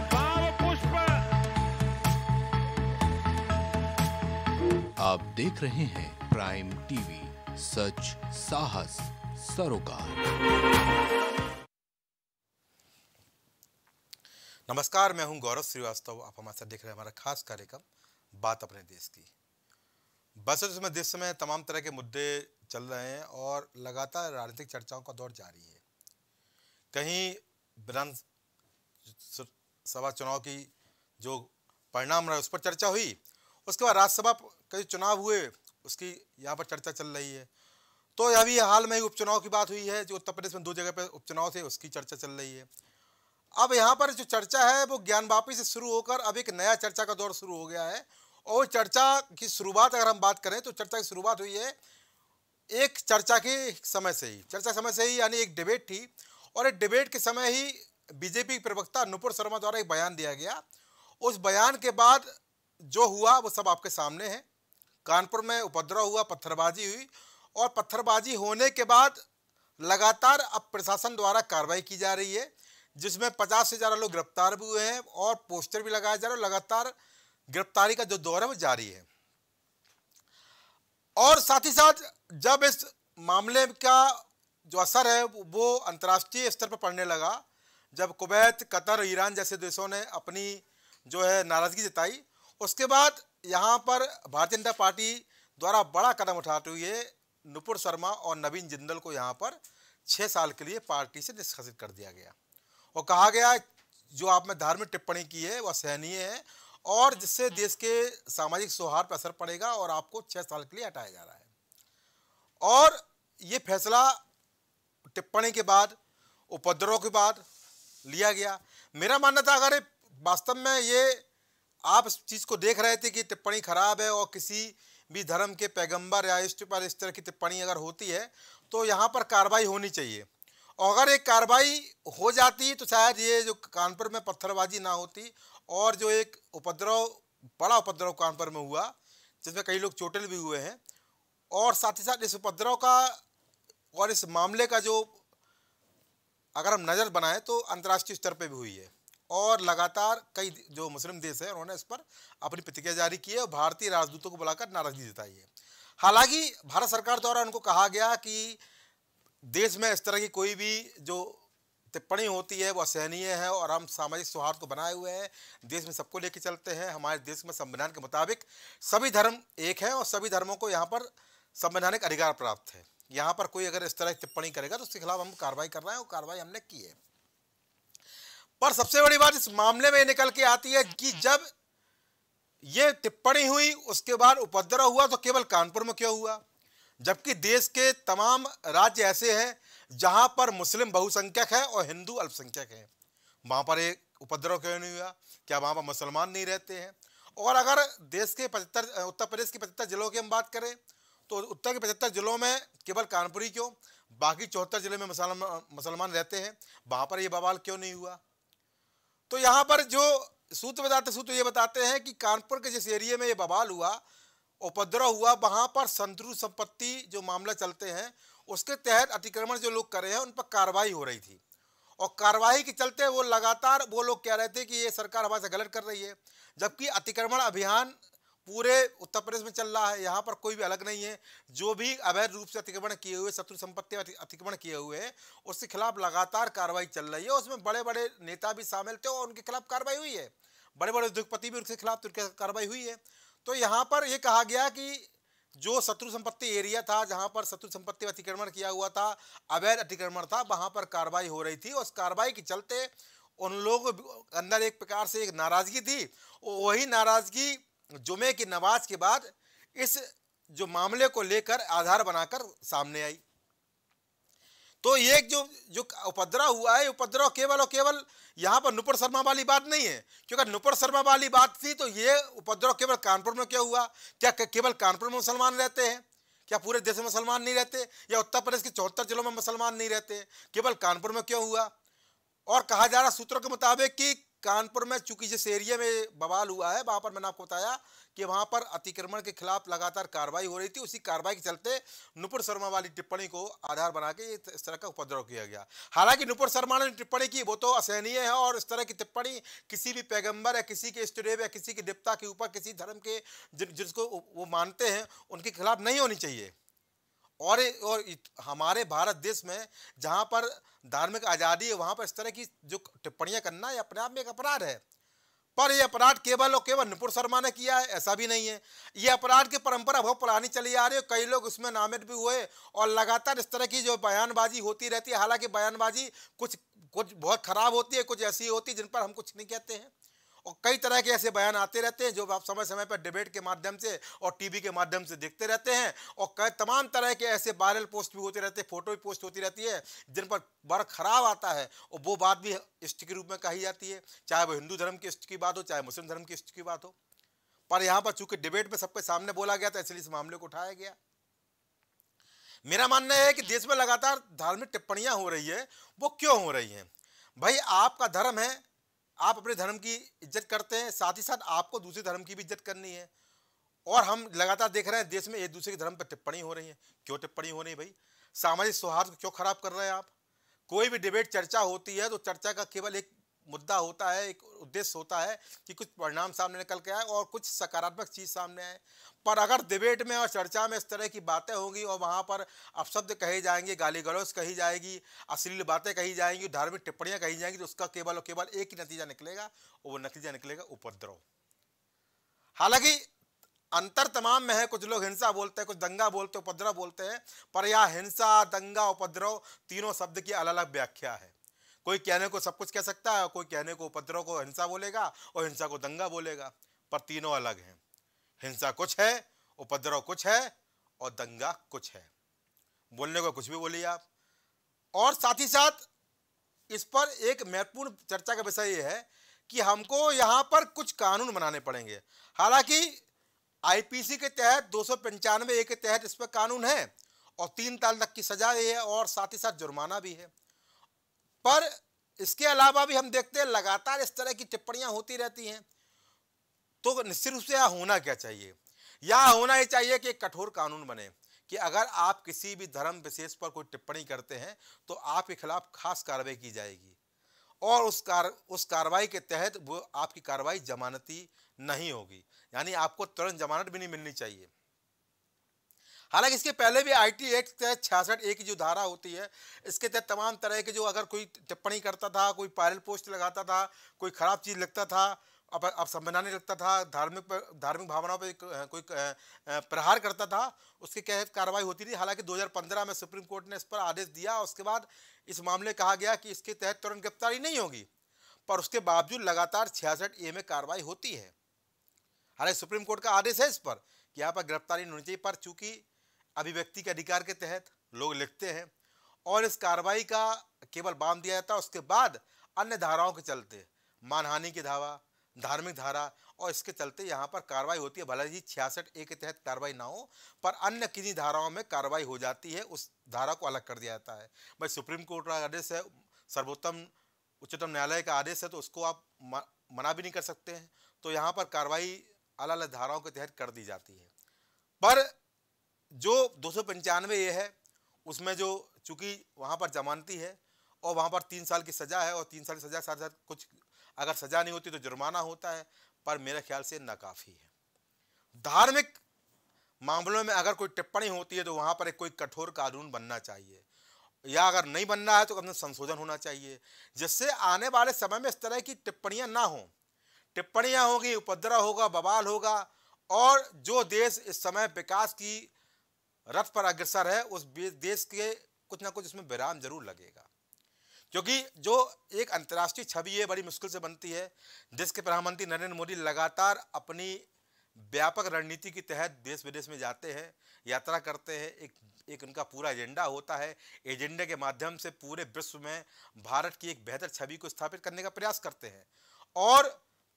भाव पुष्प आप देख रहे हैं प्राइम टीवी सच साहस सरोकार नमस्कार मैं हूं गौरव श्रीवास्तव आप हमारे साथ देख रहे हैं हमारा खास कार्यक्रम बात अपने देश की बस इसमें देश में तमाम तरह के मुद्दे चल रहे हैं और लगातार राजनीतिक चर्चाओं का दौर जारी है कहीं सभा चुनाव की जो परिणाम रहा उस पर चर्चा हुई उसके बाद राज्यसभा का जो चुनाव हुए उसकी यहाँ पर चर्चा चल रही है तो अभी हाल में ही उपचुनाव की बात हुई है जो उत्तर प्रदेश में दो जगह पर उपचुनाव थे उसकी चर्चा चल रही है अब यहाँ पर जो चर्चा है वो ज्ञान वापी से शुरू होकर अब एक नया चर्चा का दौर शुरू हो गया है और चर्चा की शुरुआत अगर हम बात करें तो चर्चा की शुरुआत हुई है एक चर्चा के समय से ही चर्चा समय से ही यानी एक डिबेट थी और एक डिबेट के समय ही बीजेपी प्रवक्ता अनुपुर शर्मा द्वारा एक बयान दिया गया उस बयान के बाद जो हुआ वो सब आपके सामने है कानपुर में उपद्रव हुआ पत्थरबाजी हुई और पत्थरबाजी होने के बाद लगातार अब प्रशासन द्वारा कार्रवाई की जा रही है जिसमें पचास से ज़्यादा लोग गिरफ्तार भी हुए हैं और पोस्टर भी लगाया जा रहा है लगातार गिरफ्तारी का जो दौर है वो जारी है और साथ ही साथ जब इस मामले का जो असर है वो अंतर्राष्ट्रीय स्तर पर पड़ने लगा जब कुवैत कतर और ईरान जैसे देशों ने अपनी जो है नाराज़गी जताई उसके बाद यहाँ पर भारतीय जनता पार्टी द्वारा बड़ा कदम उठाते हुए नुपुर शर्मा और नवीन जिंदल को यहाँ पर छः साल के लिए पार्टी से निष्कासित कर दिया गया और कहा गया जो आपने धार्मिक टिप्पणी की है वह सहनीय है और जिससे देश के सामाजिक सौहार्द पर असर पड़ेगा और आपको छः साल के लिए हटाया जा रहा है और ये फैसला टिप्पणी के बाद उपद्रव के बाद लिया गया मेरा मानना था अगर वास्तव में ये आप इस चीज़ को देख रहे थे कि टिप्पणी ख़राब है और किसी भी धर्म के पैगंबर या इस पर इस तरह की टिप्पणी अगर होती है तो यहाँ पर कार्रवाई होनी चाहिए और अगर एक कार्रवाई हो जाती तो शायद ये जो कानपुर में पत्थरबाजी ना होती और जो एक उपद्रव बड़ा उपद्रव कानपुर में हुआ जिसमें कई लोग चोटिल भी हुए हैं और साथ ही साथ इस उपद्रव का और इस मामले का जो अगर हम नज़र बनाएं तो अंतर्राष्ट्रीय स्तर पर भी हुई है और लगातार कई जो मुस्लिम देश हैं उन्होंने इस पर अपनी प्रतिक्रिया जारी की है और भारतीय राजदूतों को बुलाकर नाराज़गी जताई है हालांकि भारत सरकार द्वारा उनको कहा गया कि देश में इस तरह की कोई भी जो टिप्पणी होती है वो असहनीय है और हम सामाजिक सौहार्द को बनाए हुए हैं देश में सबको लेके चलते हैं हमारे देश में संविधान के मुताबिक सभी धर्म एक हैं और सभी धर्मों को यहाँ पर संवैधानिक अधिकार प्राप्त है यहाँ पर कोई अगर इस तरह की टिप्पणी करेगा तो उसके खिलाफ हम कार्रवाई कर रहे हैं और कार्रवाई हमने की है पर सबसे बड़ी बात इस मामले में निकल के आती है कि जब ये टिप्पणी हुई उसके बाद उपद्रव हुआ तो केवल कानपुर में क्यों हुआ जबकि देश के तमाम राज्य ऐसे हैं जहां पर मुस्लिम बहुसंख्यक है और हिंदू अल्पसंख्यक है वहां पर एक उपद्रव क्यों नहीं हुआ क्या वहां पर मुसलमान नहीं रहते हैं और अगर देश के पचहत्तर उत्तर प्रदेश के पचहत्तर जिलों की हम बात करें तो उत्तर के पचहत्तर जिलों में केवल कानपुरी क्यों बाकी चौहत्तर जिले में मुसलमान रहते हैं वहाँ पर ये बवाल क्यों नहीं हुआ तो यहाँ पर जो सूत्र बताते सूत्र ये बताते हैं कि कानपुर के जिस एरिए में ये बवाल हुआ उपद्रव हुआ वहाँ पर संतुल संपत्ति जो मामला चलते हैं उसके तहत अतिक्रमण जो लोग कर रहे हैं उन पर कार्रवाई हो रही थी और कार्रवाई के चलते वो लगातार वो लोग कह रहे थे कि ये सरकार हमारे से गलत कर रही है जबकि अतिक्रमण अभियान पूरे उत्तर प्रदेश में चल रहा है यहाँ पर कोई भी अलग नहीं है जो भी अवैध रूप से अतिक्रमण किए हुए शत्रु संपत्ति अतिक्रमण किए हुए हैं उसके खिलाफ लगातार कार्रवाई चल रही है उसमें बड़े बड़े नेता भी शामिल थे और उनके खिलाफ कार्रवाई हुई है बड़े बड़े उद्योगपति भी उनके खिलाफ कार्रवाई हुई है तो यहाँ पर यह कहा गया कि जो शत्रु संपत्ति एरिया था जहाँ पर शत्रु संपत्ति अतिक्रमण किया हुआ था अवैध अतिक्रमण था वहाँ पर कार्रवाई हो रही थी उस कार्रवाई के चलते उन लोगों अंदर एक प्रकार से एक नाराज़गी थी वही नाराज़गी जुमे की नमाज के बाद इस जो मामले को लेकर आधार बनाकर सामने आई तो एक जो जो उपद्रव हुआ है उपद्रव केवल और केवल यहाँ पर नुपुर शर्मा वाली बात नहीं है क्योंकि नुपुर शर्मा वाली बात थी तो ये उपद्रव केवल कानपुर में क्यों हुआ क्या केवल कानपुर में मुसलमान रहते हैं क्या पूरे देश में मुसलमान नहीं रहते या उत्तर प्रदेश के चौहत्तर जिलों में मुसलमान नहीं रहते केवल कानपुर में क्यों हुआ और कहा जा रहा सूत्रों के मुताबिक कि कानपुर में चूंकि जिस एरिया में बवाल हुआ है वहाँ पर मैंने आपको बताया कि वहाँ पर अतिक्रमण के खिलाफ लगातार कार्रवाई हो रही थी उसी कार्रवाई के चलते नुपुर शर्मा वाली टिप्पणी को आधार बना के इस तरह का उपद्रव किया गया हालांकि नुपुर शर्मा ने टिप्पणी की वो तो असहनीय है और इस तरह की टिप्पणी किसी भी पैगम्बर या किसी के स्टरेब या किसी के देवता के ऊपर किसी धर्म के जिसको वो मानते हैं उनके खिलाफ नहीं होनी चाहिए और और हमारे भारत देश में जहाँ पर धार्मिक आज़ादी है वहाँ पर इस तरह की जो टिप्पणियाँ करना ये अपने आप में एक अपराध है पर यह अपराध केवल और केवल नुपुर शर्मा ने किया है ऐसा भी नहीं है ये अपराध की परंपरा बहुत पुरानी चली आ रही है कई लोग उसमें नामित भी हुए और लगातार इस तरह की जो बयानबाजी होती रहती है हालांकि बयानबाजी कुछ कुछ बहुत खराब होती है कुछ ऐसी होती है जिन पर हम कुछ नहीं कहते हैं और कई तरह के ऐसे बयान आते रहते हैं जो आप समय समय पर डिबेट के माध्यम से और टीवी के माध्यम से देखते रहते हैं और कई तमाम तरह के ऐसे वायरल पोस्ट भी होते रहते हैं फोटो भी पोस्ट होती रहती है जिन पर बड़ा खराब आता है और वो बात भी इष्ट के रूप में कही जाती है चाहे वो हिंदू धर्म की इष्ट की बात हो चाहे मुस्लिम धर्म की इष्ट की बात हो पर यहाँ पर चूंकि डिबेट में सबके सामने बोला गया था इसलिए इस मामले को उठाया गया मेरा मानना है कि देश में लगातार धार्मिक टिप्पणियां हो रही है वो क्यों हो रही हैं भाई आपका धर्म है आप अपने धर्म की इज्जत करते हैं साथ ही साथ आपको दूसरे धर्म की भी इज्जत करनी है और हम लगातार देख रहे हैं देश में एक दूसरे के धर्म पर टिप्पणी हो रही है क्यों टिप्पणी हो रही है भाई सामाजिक सौहार्द क्यों खराब कर रहे हैं आप कोई भी डिबेट चर्चा होती है तो चर्चा का केवल एक मुद्दा होता है एक उद्देश्य होता है कि कुछ परिणाम सामने निकल के आए और कुछ सकारात्मक चीज़ सामने आए पर अगर डिबेट में और चर्चा में इस तरह की बातें होंगी और वहाँ पर अपशब्द कहे जाएंगे गाली गलौज कही जाएगी अश्लील बातें कही जाएंगी धार्मिक टिप्पणियाँ कही जाएंगी तो उसका केवल और केवल एक ही नतीजा निकलेगा और वो नतीजा निकलेगा उपद्रव हालांकि अंतर तमाम में है कुछ लोग हिंसा बोलते हैं कुछ दंगा बोलते उपद्रव बोलते हैं पर यह हिंसा दंगा उपद्रव तीनों शब्द की अलग अलग व्याख्या है कोई कहने को सब कुछ कह सकता है कोई कहने को उपद्रव को हिंसा बोलेगा और हिंसा को दंगा बोलेगा पर तीनों अलग हैं हिंसा कुछ है उपद्रव कुछ है और दंगा कुछ है बोलने को कुछ भी बोलिए आप और साथ ही साथ इस पर एक महत्वपूर्ण चर्चा का विषय यह है कि हमको यहाँ पर कुछ कानून बनाने पड़ेंगे हालांकि आईपीसी के तहत दो सौ पंचानवे ए के तहत इस पर कानून है और तीन साल तक की सजा है और साथ ही साथ जुर्माना भी है पर इसके अलावा भी हम देखते हैं लगातार इस तरह की टिप्पणियां होती रहती हैं तो निश्चित रूप से यह होना क्या चाहिए यह होना ही चाहिए कि कठोर कानून बने कि अगर आप किसी भी धर्म विशेष पर कोई टिप्पणी करते हैं तो आपके खिलाफ खास कार्रवाई की जाएगी और उस कार उस कार्रवाई के तहत वो आपकी कार्रवाई जमानती नहीं होगी यानी आपको तुरंत जमानत भी नहीं मिलनी चाहिए हालांकि इसके पहले भी आईटी एक्ट के छियासठ ए की जो धारा होती है इसके तहत तमाम तरह के जो अगर कोई टिप्पणी करता था कोई पायरल पोस्ट लगाता था कोई ख़राब चीज़ लगता था अब अब संविधान लगता था धार्मिक धार्मिक भावनाओं पर कोई प्रहार करता था उसके तहत कार्रवाई होती थी हालांकि 2015 में सुप्रीम कोर्ट ने इस पर आदेश दिया उसके बाद इस मामले कहा गया कि इसके तहत तुरंत गिरफ्तारी नहीं होगी पर उसके बावजूद लगातार छियासठ ए में कार्रवाई होती है हालांकि सुप्रीम कोर्ट का आदेश है इस पर कि यहाँ पर गिरफ्तारी नहीं होनी चाहिए पर चूंकि अभिव्यक्ति के अधिकार के तहत लोग लिखते हैं और इस कार्रवाई का केवल बांध दिया जाता है उसके बाद अन्य धाराओं के चलते मानहानि की धावा धार्मिक धारा और इसके चलते यहाँ पर कार्रवाई होती है भले ही छियासठ ए के तहत कार्रवाई ना हो पर अन्य किन्हीं धाराओं में कार्रवाई हो जाती है उस धारा को अलग कर दिया जाता है भाई सुप्रीम कोर्ट का आदेश है सर्वोत्तम उच्चतम न्यायालय का आदेश है तो उसको आप मना भी नहीं कर सकते हैं तो यहाँ पर कार्रवाई अलग अलग धाराओं के तहत कर दी जाती है पर जो दो सौ पंचानवे ये है उसमें जो चूँकि वहाँ पर जमानती है और वहाँ पर तीन साल की सज़ा है और तीन साल की सज़ा साथ साथ कुछ अगर सज़ा नहीं होती तो जुर्माना होता है पर मेरे ख्याल से नाकाफ़ी है धार्मिक मामलों में अगर कोई टिप्पणी होती है तो वहाँ पर एक कोई कठोर कानून बनना चाहिए या अगर नहीं बनना है तो अपना संशोधन होना चाहिए जिससे आने वाले समय में इस तरह की टिप्पणियाँ ना हों टिप्पणियाँ होंगी उपद्रव होगा बवाल होगा और जो देश इस समय विकास की रथ पर अग्रसर है उस देश के कुछ ना कुछ इसमें विराम जरूर लगेगा क्योंकि जो एक अंतर्राष्ट्रीय छवि है बड़ी मुश्किल से बनती है देश के प्रधानमंत्री नरेंद्र मोदी लगातार अपनी व्यापक रणनीति के तहत देश विदेश में जाते हैं यात्रा करते हैं एक एक उनका पूरा एजेंडा होता है एजेंडे के माध्यम से पूरे विश्व में भारत की एक बेहतर छवि को स्थापित करने का प्रयास करते हैं और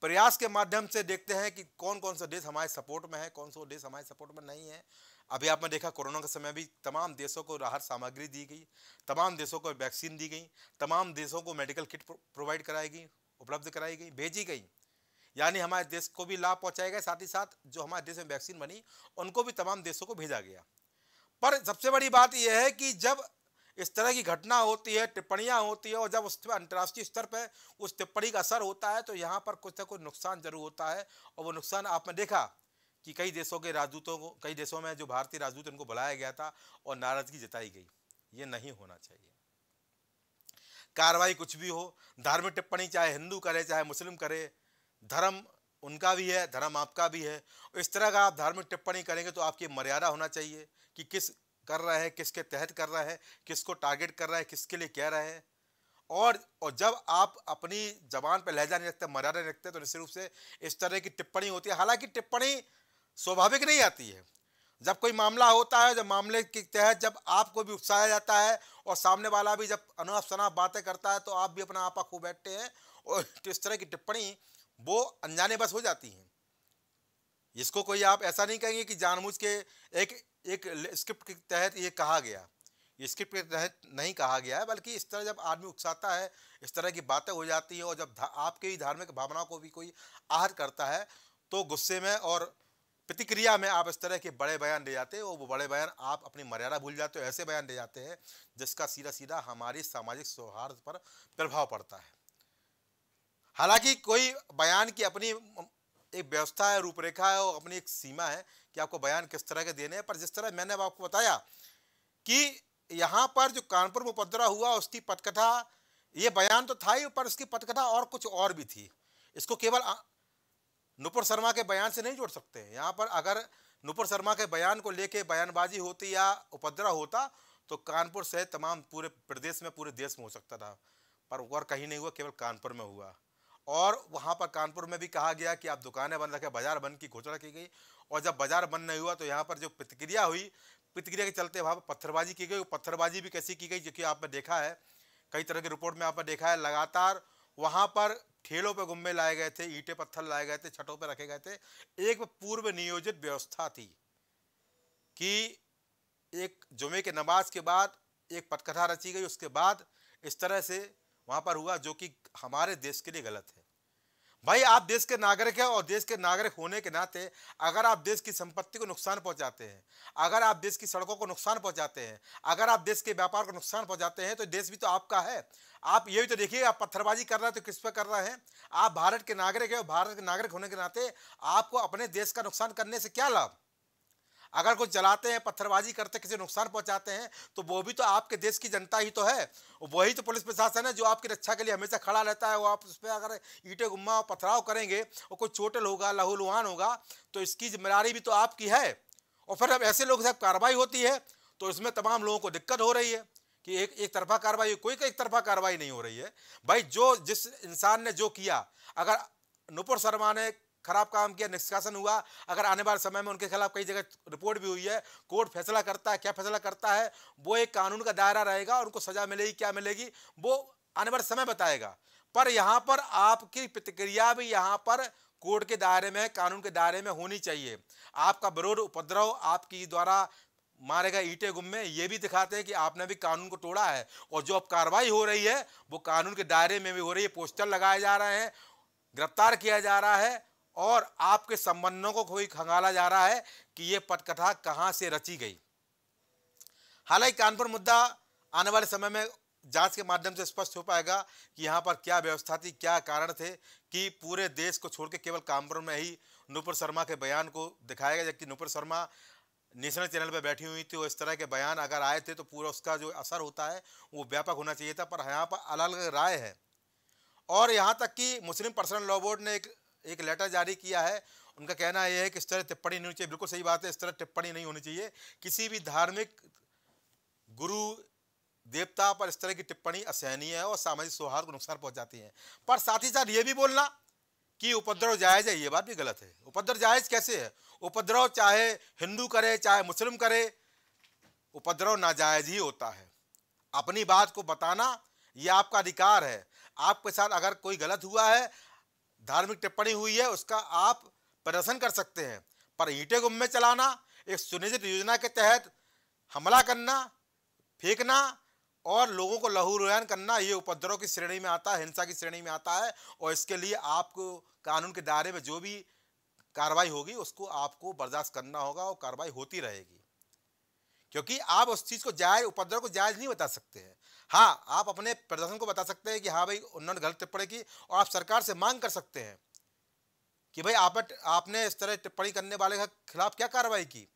प्रयास के माध्यम से देखते हैं कि कौन कौन सा देश हमारे सपोर्ट में है कौन सा देश हमारे सपोर्ट में नहीं है अभी आपने देखा कोरोना के समय भी तमाम देशों को राहत सामग्री दी गई तमाम देशों को वैक्सीन दी गई तमाम देशों को मेडिकल किट प्रोवाइड कराई गई उपलब्ध कराई गई भेजी गई यानी हमारे देश को भी लाभ पहुंचाएगा साथ ही साथ जो हमारे देश में वैक्सीन बनी उनको भी तमाम देशों को भेजा गया पर सबसे बड़ी बात यह है कि जब इस तरह की घटना होती है टिप्पणियां होती है और जब उस पर अंतर्राष्ट्रीय स्तर पर उस टिप्पणी का असर होता है तो यहाँ पर कुछ ना कुछ नुकसान जरूर होता है और वो नुकसान आपने देखा कि कई देशों के राजदूतों को कई देशों में जो भारतीय राजदूत उनको बुलाया गया था और नाराज़गी जताई गई ये नहीं होना चाहिए कार्रवाई कुछ भी हो धार्मिक टिप्पणी चाहे हिंदू करे चाहे मुस्लिम करे धर्म उनका भी है धर्म आपका भी है इस तरह का आप धार्मिक टिप्पणी करेंगे तो आपकी मर्यादा होना चाहिए कि किस कर रहा है किसके तहत कर रहा है किसको टारगेट कर रहा है किसके लिए कह रहा है और और जब आप अपनी जबान पर लहजा नहीं रखते मर्यादा नहीं रखते तो निश्चित रूप से इस तरह की टिप्पणी होती है हालांकि टिप्पणी स्वाभाविक नहीं आती है जब कोई मामला होता है जब मामले के तहत जब आपको भी उकसाया जाता है और सामने वाला भी जब अनाप शनाप बातें करता है तो आप भी अपना आपा खूब बैठते हैं और तो इस तरह की टिप्पणी वो अनजाने बस हो जाती हैं इसको कोई आप ऐसा नहीं कहेंगे कि जानबूझ के एक एक स्क्रिप्ट के तहत ये कहा गया स्क्रिप्ट के तहत नहीं कहा गया है बल्कि इस तरह जब आदमी उकसाता है इस तरह की बातें हो जाती हैं और जब आपके ही धार्मिक भावनाओं को भी कोई आहत करता है तो गुस्से में और प्रतिक्रिया में आप इस तरह के बड़े बयान दे जाते हैं वो बड़े बयान आप अपनी मर्यादा भूल जाते हो ऐसे बयान दे जाते हैं जिसका सीधा सीधा हमारी सामाजिक सौहार्द पर प्रभाव पड़ता है हालांकि कोई बयान की अपनी एक व्यवस्था है रूपरेखा है और अपनी एक सीमा है कि आपको बयान किस तरह के देने हैं पर जिस तरह मैंने अब आपको बताया कि यहाँ पर जो कानपुर मुपद्रा हुआ उसकी पटकथा ये बयान तो था ही पर उसकी पटकथा और कुछ और भी थी इसको केवल नुपुर शर्मा के बयान से नहीं जोड़ सकते यहाँ पर अगर नुपुर शर्मा के बयान को लेके बयानबाजी होती या उपद्रव होता तो कानपुर सहित तमाम पूरे प्रदेश में पूरे देश में हो सकता था पर और कहीं नहीं हुआ केवल कानपुर में हुआ और वहाँ पर कानपुर में भी कहा गया कि आप दुकानें बंद रखें बाजार बंद की घोषणा की गई और जब बाजार बंद नहीं हुआ तो यहाँ पर जो प्रतिक्रिया हुई प्रतिक्रिया के चलते वहाँ पर पत्थरबाजी की गई पत्थरबाजी भी कैसी की गई जो कि आपने देखा है कई तरह की रिपोर्ट में आपने देखा है लगातार वहाँ पर ठेलों पर गुम्बे लाए गए थे ईटे पत्थर लाए गए थे छतों पर रखे गए थे एक पूर्व नियोजित व्यवस्था थी कि एक जुमे के नमाज के बाद एक पटकथा रची गई उसके बाद इस तरह से वहाँ पर हुआ जो कि हमारे देश के लिए गलत है भाई आप देश के नागरिक हैं और देश के नागरिक होने के नाते अगर आप देश की संपत्ति को नुकसान पहुंचाते हैं अगर आप देश की सड़कों को नुकसान पहुंचाते हैं अगर आप देश के व्यापार को नुकसान पहुंचाते हैं तो देश भी तो आपका है आप ये भी तो देखिए आप पत्थरबाजी कर रहे हैं तो किस पर कर रहे हैं आप भारत के नागरिक हैं और भारत के नागरिक होने के नाते आपको अपने देश का नुकसान करने से क्या लाभ अगर कुछ जलाते हैं पत्थरबाजी करते किसी नुकसान पहुंचाते हैं तो वो भी तो आपके देश की जनता ही तो है वही तो पुलिस प्रशासन है जो आपकी रक्षा के लिए हमेशा खड़ा रहता है वो आप उस पर अगर ईटे गुम्मा और पथराव करेंगे और कोई चोटल होगा लहूलुहान होगा तो इसकी जिम्मेदारी भी तो आपकी है और फिर अब ऐसे लोग जब कार्रवाई होती है तो इसमें तमाम लोगों को दिक्कत हो रही है कि एक एक तरफा कार्रवाई कोई का एक तरफा कार्रवाई नहीं हो रही है भाई जो जिस इंसान ने जो किया अगर नुपुर शर्मा ने खराब काम किया निष्कासन हुआ अगर आने वाले समय में उनके खिलाफ कई जगह रिपोर्ट भी हुई है कोर्ट फैसला करता है क्या फैसला करता है वो एक कानून का दायरा रहेगा और उनको सजा मिलेगी क्या मिलेगी वो आने वाले समय बताएगा पर यहाँ पर आपकी प्रतिक्रिया भी यहाँ पर कोर्ट के दायरे में कानून के दायरे में होनी चाहिए आपका विरोध उपद्रव आपकी द्वारा मारे गए ईटे में ये भी दिखाते हैं कि आपने भी कानून को तोड़ा है और जो अब कार्रवाई हो रही है वो कानून के दायरे में भी हो रही है पोस्टर लगाए जा रहे हैं गिरफ्तार किया जा रहा है और आपके संबंधों को कोई खंगाला जा रहा है कि ये पटकथा कहाँ से रची गई हालांकि कानपुर मुद्दा आने वाले समय में जांच के माध्यम से स्पष्ट हो पाएगा कि यहाँ पर क्या व्यवस्था थी क्या कारण थे कि पूरे देश को छोड़ के केवल कानपुर में ही नुपुर शर्मा के बयान को दिखाया गया जबकि नुपुर शर्मा नेशनल चैनल पर बैठी हुई थी और इस तरह के बयान अगर आए थे तो पूरा उसका जो असर होता है वो व्यापक होना चाहिए था पर यहाँ पर अलग अलग राय है और यहाँ तक कि मुस्लिम पर्सनल लॉ बोर्ड ने एक एक लेटर जारी किया है उनका कहना यह है कि इस तरह टिप्पणी नहीं होनी चाहिए बिल्कुल सही बात है इस तरह टिप्पणी नहीं होनी चाहिए किसी भी धार्मिक गुरु देवता पर इस तरह की टिप्पणी असहनीय है और सामाजिक सौहार्द को नुकसान पहुंचाती है पर साथ ही साथ ये भी बोलना कि उपद्रव जायज़ है ये बात भी गलत है उपद्रव जायज़ कैसे है उपद्रव चाहे हिंदू करे चाहे मुस्लिम करे उपद्रव नाजायज़ ही होता है अपनी बात को बताना ये आपका अधिकार है आपके साथ अगर कोई गलत हुआ है धार्मिक टिप्पणी हुई है उसका आप प्रदर्शन कर सकते हैं पर ईटे गुम में चलाना एक सुनिश्चित योजना के तहत हमला करना फेंकना और लोगों को लहूरुहान करना ये उपद्रव की श्रेणी में आता है हिंसा की श्रेणी में आता है और इसके लिए आपको कानून के दायरे में जो भी कार्रवाई होगी उसको आपको बर्दाश्त करना होगा और कार्रवाई होती रहेगी क्योंकि आप उस चीज़ को जायज उपद्रव को जायज नहीं बता सकते हैं हाँ आप अपने प्रदर्शन को बता सकते हैं कि हाँ भाई उन्होंने गलत टिप्पणी की और आप सरकार से मांग कर सकते हैं कि भाई आप आपने इस तरह टिप्पणी करने वाले के खिलाफ क्या कार्रवाई की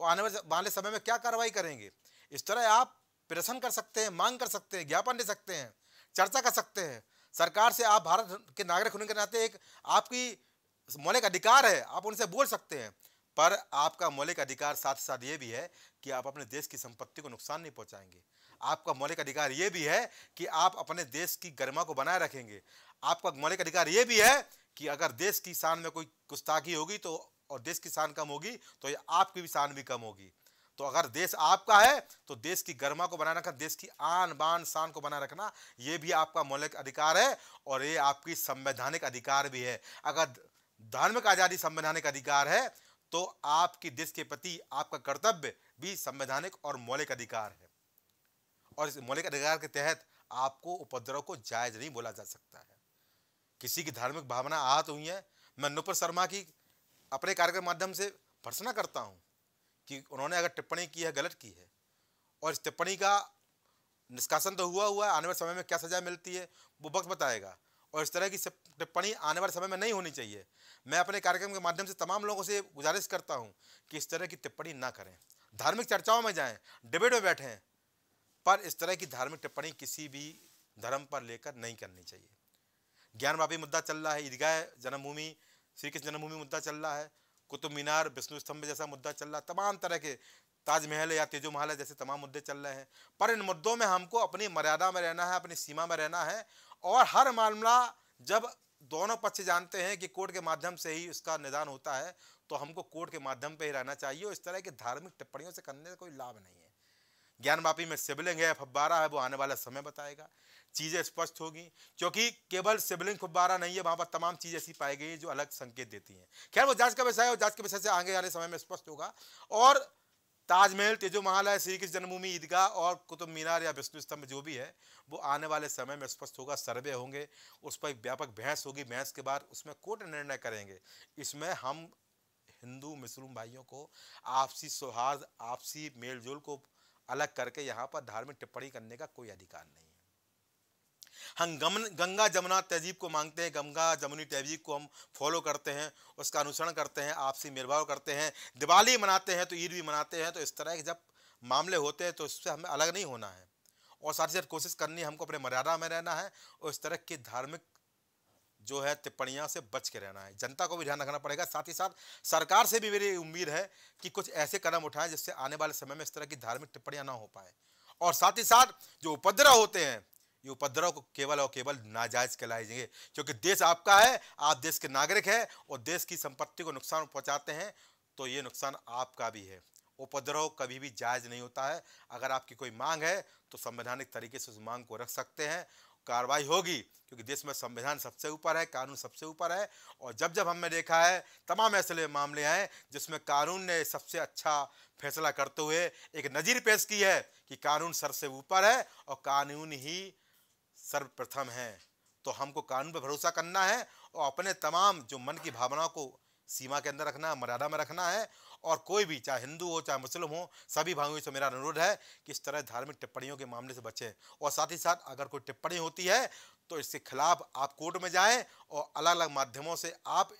और आने वाले समय में क्या कार्रवाई करेंगे इस तरह आप प्रदर्शन कर सकते हैं मांग कर सकते हैं ज्ञापन दे सकते हैं चर्चा कर सकते हैं सरकार से आप भारत के नागरिक होने के नाते एक आपकी मौलिक अधिकार है आप उनसे बोल सकते हैं पर आपका मौलिक अधिकार साथ साथ ये भी है कि आप अपने देश की संपत्ति को नुकसान नहीं पहुंचाएंगे आपका मौलिक अधिकार ये भी है कि आप अपने देश की गरिमा को बनाए रखेंगे आपका मौलिक अधिकार ये भी है कि अगर देश की शान में कोई गुस्ताखी होगी तो और देश की शान कम होगी तो आपकी भी शान भी कम होगी तो अगर देश आपका है तो देश की गरिमा को बनाए रखना देश की आन बान शान को बनाए रखना ये भी आपका मौलिक अधिकार है और ये आपकी संवैधानिक अधिकार भी है अगर धार्मिक आज़ादी संवैधानिक अधिकार है तो आपकी देश के प्रति आपका कर्तव्य भी संवैधानिक और मौलिक अधिकार है और इस मौलिक अधिकार के तहत आपको उपद्रव को जायज नहीं बोला जा सकता है किसी की धार्मिक भावना आहत हुई है मैं नुपुर शर्मा की अपने कार्यक्रम माध्यम से भर्सना करता हूँ कि उन्होंने अगर टिप्पणी की है गलत की है और इस टिप्पणी का निष्कासन तो हुआ हुआ है आने वाले समय में क्या सजा मिलती है वो वक्त बताएगा और इस तरह की टिप्पणी आने वाले समय में नहीं होनी चाहिए मैं अपने कार्यक्रम के माध्यम से तमाम लोगों से गुजारिश करता हूँ कि इस तरह की टिप्पणी ना करें धार्मिक चर्चाओं में जाएं डिबेट में बैठें पर इस तरह की धार्मिक टिप्पणी किसी भी धर्म पर लेकर नहीं करनी चाहिए ज्ञानवापी मुद्दा चल रहा है ईदगाह जन्मभूमि श्री कृष्ण जन्मभूमि मुद्दा चल रहा है कुतुब मीनार विष्णु स्तंभ जैसा मुद्दा चल रहा है तमाम तरह के ताजमहल या तेजो महल जैसे तमाम मुद्दे चल रहे हैं पर इन मुद्दों में हमको अपनी मर्यादा में रहना है अपनी सीमा में रहना है और हर मामला जब दोनों पक्ष जानते हैं कि कोर्ट के माध्यम से ही उसका निदान होता है तो हमको कोर्ट के माध्यम पर ही रहना चाहिए और इस तरह की धार्मिक टिप्पणियों से करने का कोई लाभ नहीं है ज्ञानवापी में शिवलिंग है फब्बारा है वो आने वाला समय बताएगा चीज़ें स्पष्ट होगी क्योंकि केवल शिवलिंग फब्बारा नहीं है वहाँ पर तमाम चीज़ें ऐसी पाई गई जो अलग संकेत देती हैं खैर वो जांच का विषय है और जांच के विषय से आगे आने समय में स्पष्ट होगा और ताजमहल तेजो महालय श्री कृष्ण जन्मभूमि ईदगाह और कुतुब मीनार या विष्णु स्तंभ जो भी है वो आने वाले समय में स्पष्ट होगा सर्वे होंगे उस पर व्यापक बहस होगी बहस के बाद उसमें कोर्ट निर्णय करेंगे इसमें हम हिंदू मुस्लिम भाइयों को आपसी सौहार्द आपसी मेलजोल को अलग करके यहाँ पर धार्मिक टिप्पणी करने का कोई अधिकार नहीं है हम गमन गंगा जमुना तहजीब को मांगते हैं गंगा जमुनी तहजीब को हम फॉलो करते हैं उसका अनुसरण करते हैं आपसी निर्भाव करते हैं दिवाली मनाते हैं तो ईद भी मनाते हैं तो इस तरह के जब मामले होते हैं तो इससे हमें अलग नहीं होना है और साथ ही साथ कोशिश करनी है हमको अपने मर्यादा में रहना है और इस तरह की धार्मिक जो है टिप्पणियाँ से बच के रहना है जनता को भी ध्यान रखना पड़ेगा साथ ही साथ सरकार से भी मेरी उम्मीद है कि कुछ ऐसे कदम उठाएं जिससे आने वाले समय में इस तरह की धार्मिक टिप्पणियाँ ना हो पाए और साथ ही साथ जो उपद्रव होते हैं ये उपद्रव को केवल और केवल नाजायज कहलाए जाएंगे क्योंकि देश आपका है आप देश के नागरिक हैं और देश की संपत्ति को नुकसान पहुंचाते हैं तो ये नुकसान आपका भी है उपद्रव कभी भी जायज नहीं होता है अगर आपकी कोई मांग है तो संवैधानिक तरीके से उस मांग को रख सकते हैं कार्रवाई होगी क्योंकि देश में संविधान सबसे ऊपर है कानून सबसे ऊपर है और जब जब हमने देखा है तमाम ऐसे मामले हैं जिसमें कानून ने सबसे अच्छा फैसला करते हुए एक नज़ीर पेश की है कि कानून सर से ऊपर है और कानून ही सर्वप्रथम हैं तो हमको कानून पर भरोसा करना है और अपने तमाम जो मन की भावनाओं को सीमा के अंदर रखना है मर्यादा में रखना है और कोई भी चाहे हिंदू हो चाहे मुस्लिम हो सभी भाइयों से मेरा अनुरोध है कि इस तरह धार्मिक टिप्पणियों के मामले से बचें और साथ ही साथ अगर कोई टिप्पणी होती है तो इसके खिलाफ आप कोर्ट में जाएं और अलग अलग माध्यमों से आप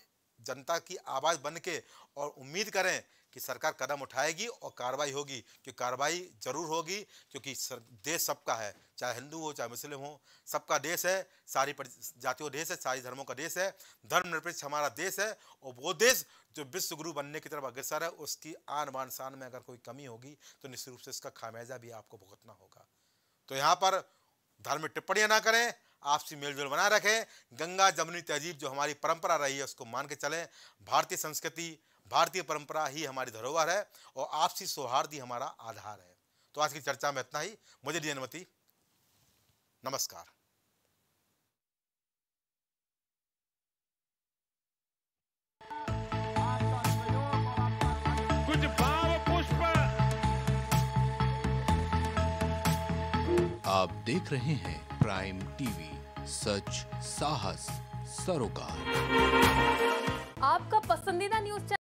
जनता की आवाज़ बन के और उम्मीद करें कि सरकार कदम उठाएगी और कार्रवाई होगी कि कार्रवाई जरूर होगी क्योंकि देश सबका है चाहे हिंदू हो चाहे मुस्लिम हो सबका देश है सारी जातियों देश है सारी धर्मों का देश है धर्मनिरपेक्ष हमारा देश है और वो देश जो विश्व गुरु बनने की तरफ अग्रसर है उसकी आन बान शान में अगर कोई कमी होगी तो निश्चित रूप से इसका खामियाजा भी आपको भुगतना होगा तो यहाँ पर धर्म टिप्पणियाँ ना करें आपसी मेलजोल बनाए रखें गंगा जमुनी तहजीब जो हमारी परंपरा रही है उसको मान के चलें भारतीय संस्कृति भारतीय परंपरा ही हमारी धरोहर है और आपसी सौहार्द ही हमारा आधार है तो आज की चर्चा में इतना ही मुझे दी अनुमति नमस्कार कुछ भाव पुष्प आप देख रहे हैं प्राइम टीवी सच साहस सरोकार आपका पसंदीदा न्यूज